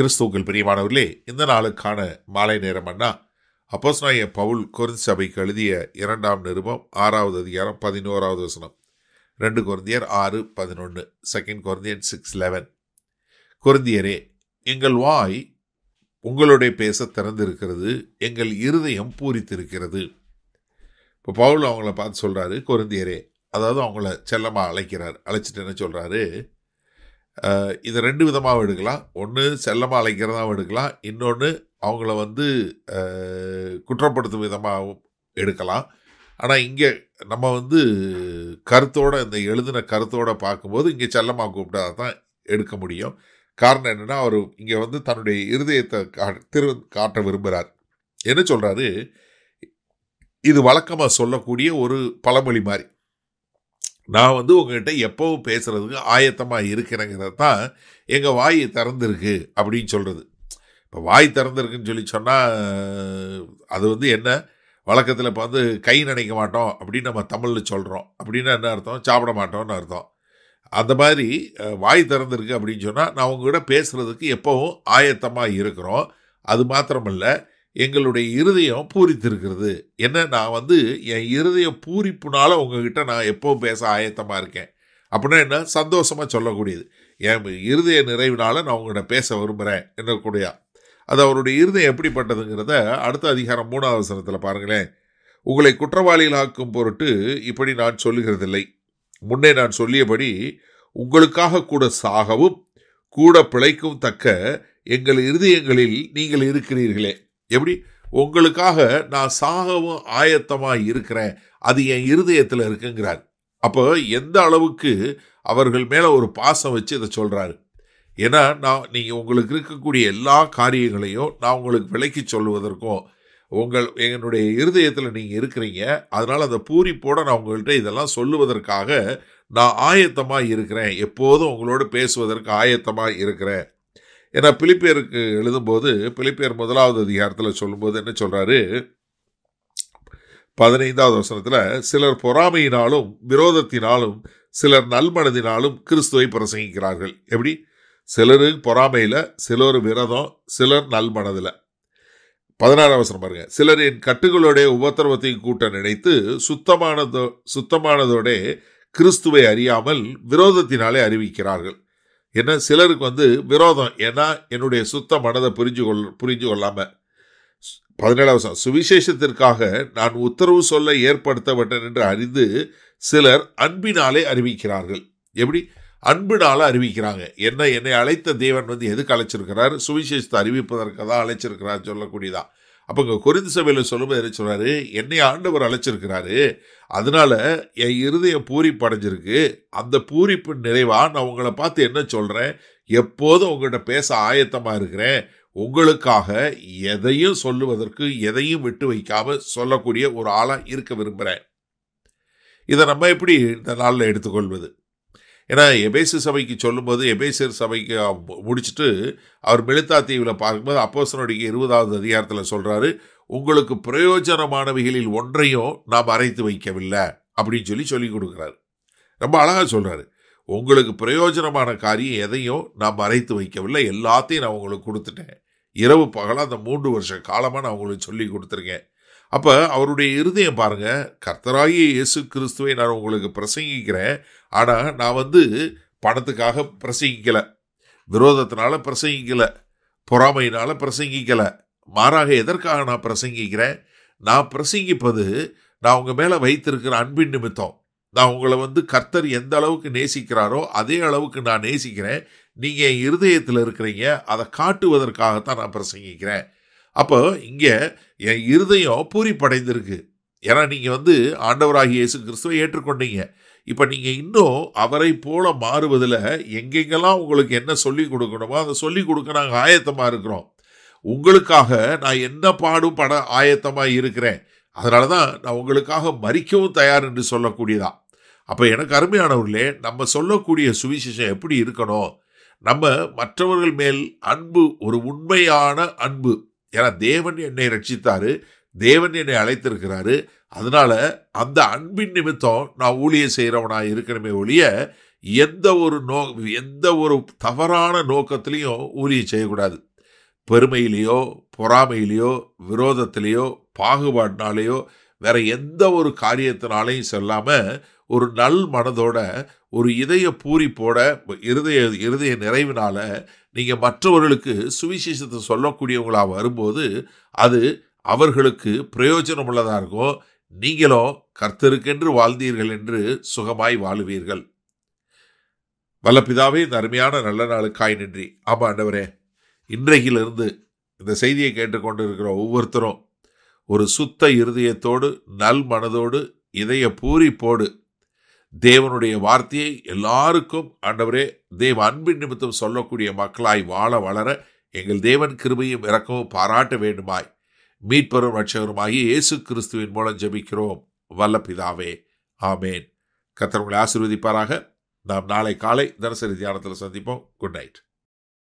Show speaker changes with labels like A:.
A: கிறிஸ்துவுக்குள் பிரியமானவர்களே இந்த நாளுக்கான மாலை நேரம் அண்ணா அப்போஸ் நான் என் பவுல் குறிஞ்சி சபைக்கு எழுதிய இரண்டாம் நிருபம் ஆறாவது அதிகாரம் பதினோராவது வசனம் ரெண்டு குருந்தியர் ஆறு பதினொன்று செகண்ட் குருந்தியன் சிக்ஸ் லெவன் குருந்தியரே எங்கள் வாய் உங்களுடைய பேச திறந்திருக்கிறது எங்கள் இருதயம் பூரித்திருக்கிறது இப்போ பவுல் அவங்கள பார்த்து சொல்கிறாரு குருந்தியரே அதாவது அவங்கள செல்லமாக அழைக்கிறார் அழைச்சிட்டு என்ன சொல்கிறாரு இதை ரெண்டு விதமாகவும் எடுக்கலாம் ஒன்று செல்லமாக அழைக்கிறதாகவும் எடுக்கலாம் இன்னொன்று அவங்கள வந்து குற்றப்படுத்தும் விதமாகவும் எடுக்கலாம் ஆனால் இங்கே நம்ம வந்து கருத்தோட இந்த எழுதின கருத்தோட பார்க்கும்போது இங்கே செல்லமாக கூப்பிட்டா தான் எடுக்க முடியும் காரணம் என்னென்னா அவர் இங்கே வந்து தன்னுடைய இருதயத்தை கா திரு காட்ட விரும்புகிறார் என்ன சொல்கிறாரு இது வழக்கமாக சொல்லக்கூடிய ஒரு பழமொழி மாதிரி நான் வந்து உங்ககிட்ட எப்போவும் பேசுகிறதுக்கு ஆயத்தமாக இருக்கிறேங்கிறது தான் எங்கள் வாய் திறந்துருக்கு அப்படின்னு சொல்கிறது இப்போ வாய் திறந்துருக்குன்னு சொல்லி சொன்னால் அது வந்து என்ன வழக்கத்தில் இப்போ வந்து கை நினைக்க மாட்டோம் அப்படின்னு நம்ம தமிழில் சொல்கிறோம் அப்படின்னா என்ன அர்த்தம் சாப்பிட மாட்டோம்னு அர்த்தம் அந்த மாதிரி வாய் திறந்துருக்கு அப்படின்னு சொன்னால் நான் உங்ககிட்ட பேசுகிறதுக்கு எப்போவும் ஆயத்தமாக இருக்கிறோம் அது மாத்திரமில்லை எங்களுடைய இருதயம் பூரித்திருக்கிறது என்ன நான் வந்து என் இருதய பூரிப்புனால உங்ககிட்ட நான் எப்போவும் பேச ஆயத்தமாக இருக்கேன் அப்படின்னா என்ன சந்தோஷமாக சொல்லக்கூடியது என் இருதய நிறைவினால் நான் உங்கள்கிட்ட பேச விரும்புகிறேன் என்னக்கூடிய அது அவருடைய இருதயம் எப்படிப்பட்டதுங்கிறத அடுத்த அதிகாரம் மூணாவது சனத்தில் பாருங்களேன் உங்களை குற்றவாளிகளாக்கும் பொருட்டு இப்படி நான் சொல்லுகிறதில்லை முன்னே நான் சொல்லியபடி உங்களுக்காக கூட சாகவும் கூட பிழைக்கும் தக்க எங்கள் இருதயங்களில் நீங்கள் இருக்கிறீர்களே எப்படி உங்களுக்காக நான் சாகவும் ஆயத்தமாக இருக்கிறேன் அது என் இருதயத்தில் இருக்குங்கிறார் அப்போ எந்த அளவுக்கு அவர்கள் மேலே ஒரு பாசம் வச்சு இதை சொல்கிறாரு ஏன்னா நான் நீங்கள் உங்களுக்கு இருக்கக்கூடிய எல்லா காரியங்களையும் நான் உங்களுக்கு விலக்கி சொல்லுவதற்கும் உங்கள் என்னுடைய இருதயத்தில் நீங்கள் இருக்கிறீங்க அதனால் அந்த பூரிப்போட நான் உங்கள்கிட்ட இதெல்லாம் சொல்லுவதற்காக நான் ஆயத்தமாக இருக்கிறேன் எப்போதும் உங்களோட பேசுவதற்கு ஆயத்தமாக இருக்கிறேன் ஏன்னா பிலிப்பியருக்கு எழுதும்போது பிலிப்பியர் முதலாவது அதிகாரத்தில் சொல்லும்போது என்ன சொல்கிறாரு பதினைந்தாவது வசனத்தில் சிலர் பொறாமையினாலும் விரோதத்தினாலும் சிலர் நல்மனதினாலும் கிறிஸ்துவை பிரசங்கிக்கிறார்கள் எப்படி சிலரு பொறாமையில் சிலர் விரதம் சிலர் நல்மனதில் பதினாறாம் வசனம் பாருங்க சிலர் என் கட்டுகளோடைய உபத்திரவத்தை கூட்ட நினைத்து சுத்தமானதோ சுத்தமானதோட கிறிஸ்துவை அறியாமல் விரோதத்தினாலே அறிவிக்கிறார்கள் ஏன்னா சிலருக்கு வந்து விரோதம் ஏன்னா என்னுடைய சுத்த மனதை புரிஞ்சு கொள் புரிஞ்சு கொள்ளாமல் பதினேழாவது சுவிசேஷத்திற்காக நான் உத்தரவு சொல்ல ஏற்படுத்தப்பட்டேன் என்று அறிந்து சிலர் அன்பினாலே அறிவிக்கிறார்கள் எப்படி அன்பினால அறிவிக்கிறாங்க என்ன என்னை அழைத்த தேவன் வந்து எதுக்கு அழைச்சிருக்கிறார் சுவிசேஷத்தை அறிவிப்பதற்காக தான் அழைச்சிருக்கிறார் சொல்லக்கூடியதான் அப்போ இங்கே குறிந்து சபையில் சொல்லும்போது என்ன சொல்கிறாரு என்னை ஆண்டவர் அழைச்சிருக்கிறாரு அதனால என் இருதயம் பூரிப்பு அடைஞ்சிருக்கு அந்த பூரிப்பு நிறைவாக நான் உங்களை பார்த்து என்ன சொல்கிறேன் எப்போதும் உங்கள்கிட்ட பேச ஆயத்தமாக இருக்கிறேன் உங்களுக்காக எதையும் சொல்லுவதற்கு எதையும் விட்டு வைக்காமல் சொல்லக்கூடிய ஒரு ஆளாக இருக்க விரும்புகிறேன் இதை நம்ம எப்படி இந்த நாளில் எடுத்துக்கொள்வது ஏன்னா எபேசு சபைக்கு சொல்லும்போது எபேசர் சபைக்கு முடிச்சுட்டு அவர் மெழுத்தா தீவில் பார்க்கும்போது அப்போசனுடைய இருபதாவது அதிகாரத்தில் சொல்கிறாரு உங்களுக்கு பிரயோஜனமானவைகளில் ஒன்றையும் நாம் அரைத்து வைக்கவில்லை அப்படின்னு சொல்லி சொல்லி கொடுக்குறாரு ரொம்ப அழகாக சொல்கிறாரு உங்களுக்கு பிரயோஜனமான காரியம் எதையும் நாம் மறைத்து வைக்கவில்லை எல்லாத்தையும் நான் உங்களுக்கு கொடுத்துட்டேன் இரவு பகலாக அந்த மூன்று வருஷ காலமாக நான் உங்களுக்கு சொல்லி கொடுத்துருக்கேன் அப்போ அவருடைய இருதயம் பாருங்கள் கர்த்தராகிய இயேசு கிறிஸ்துவை நான் உங்களுக்கு பிரசங்கிக்கிறேன் ஆனால் நான் வந்து பணத்துக்காக பிரசங்கிக்கலை விரோதத்தினால பிரசங்கிக்கலை பொறாமையினால் பிரசங்கிக்கலை மாறாக எதற்காக நான் பிரசங்கிக்கிறேன் நான் பிரசங்கிப்பது நான் உங்கள் மேலே வைத்திருக்கிற அன்பின் நிமித்தம் நான் உங்களை வந்து கர்த்தர் எந்த அளவுக்கு நேசிக்கிறாரோ அதே அளவுக்கு நான் நேசிக்கிறேன் நீங்கள் என் இருதயத்தில் இருக்கிறீங்க அதை காட்டுவதற்காகத்தான் நான் பிரசங்கிக்கிறேன் அப்போ இங்கே என் இருதயம் பூரிப்படைந்திருக்கு ஏன்னா நீங்கள் வந்து ஆண்டவராகி இயேசு கிறிஸ்துவை ஏற்றுக்கொண்டீங்க இப்போ நீங்கள் இன்னும் அவரை போல மாறுவதில் எங்கெங்கெல்லாம் உங்களுக்கு என்ன சொல்லிக் கொடுக்கணுமோ அதை சொல்லிக் கொடுக்க நாங்கள் ஆயத்தமாக இருக்கிறோம் உங்களுக்காக நான் என்ன பாடும் பட ஆயத்தமாக இருக்கிறேன் அதனால தான் நான் உங்களுக்காக மறிக்கவும் தயார் என்று சொல்லக்கூடியதா அப்போ எனக்கு அருமையானவர்களே நம்ம சொல்லக்கூடிய சுவிசேஷம் எப்படி இருக்கணும் நம்ம மற்றவர்கள் மேல் அன்பு ஒரு உண்மையான அன்பு ஏன்னா தேவன் என்னை ரட்சித்தாரு தேவன் என்னை அழைத்திருக்கிறாரு அதனால அந்த அன்பின் நிமித்தம் நான் ஊழிய செய்கிறவனாக இருக்கணுமே ஒழிய எந்த ஒரு நோ எந்த ஒரு தவறான நோக்கத்திலையும் ஊழியம் செய்யக்கூடாது பெருமையிலேயோ பொறாமையிலேயோ விரோதத்திலேயோ பாகுபாட்டினாலேயோ வேற எந்த ஒரு காரியத்தினாலையும் செல்லாமல் ஒரு நல் மனதோட ஒரு இதய பூரி போட இருதய இருதய நிறைவினால் நீங்கள் மற்றவர்களுக்கு சுவிசேஷத்தை சொல்லக்கூடியவங்களாக வரும்போது அது அவர்களுக்கு பிரயோஜனம் உள்ளதாக இருக்கும் நீங்களும் கர்த்தருக்கென்று வாழ்ந்தீர்கள் என்று சுகமாய் வாழுவீர்கள் வல்லப்பிதாவே இந்த அருமையான நல்ல நாளுக்காய் நன்றி ஆமாம் ஆண்டவரே இன்றைக்கிலிருந்து இந்த செய்தியை கேட்டுக்கொண்டு இருக்கிற ஒவ்வொருத்தரும் ஒரு சுத்த இருதயத்தோடு நல் மனதோடு இதய பூரி போடு தேவனுடைய வார்த்தையை எல்லாருக்கும் ஆண்டவரே தேவ அன்பின் நிமித்தம் சொல்லக்கூடிய மக்களாய் வாழ வளர எங்கள் தேவன் கிருபையும் இறக்கவும் பாராட்ட வேண்டுமாய் மீட்பரும் அச்சகருமாகி இயேசு கிறிஸ்துவின் மூலம் ஜபிக்கிறோம் வல்ல பிதாவே ஆமேன் கத்தர் உங்களை ஆசீர்வதிப்பாராக நாம் நாளை காலை தினசரி தியானத்தில் சந்திப்போம் குட் நைட்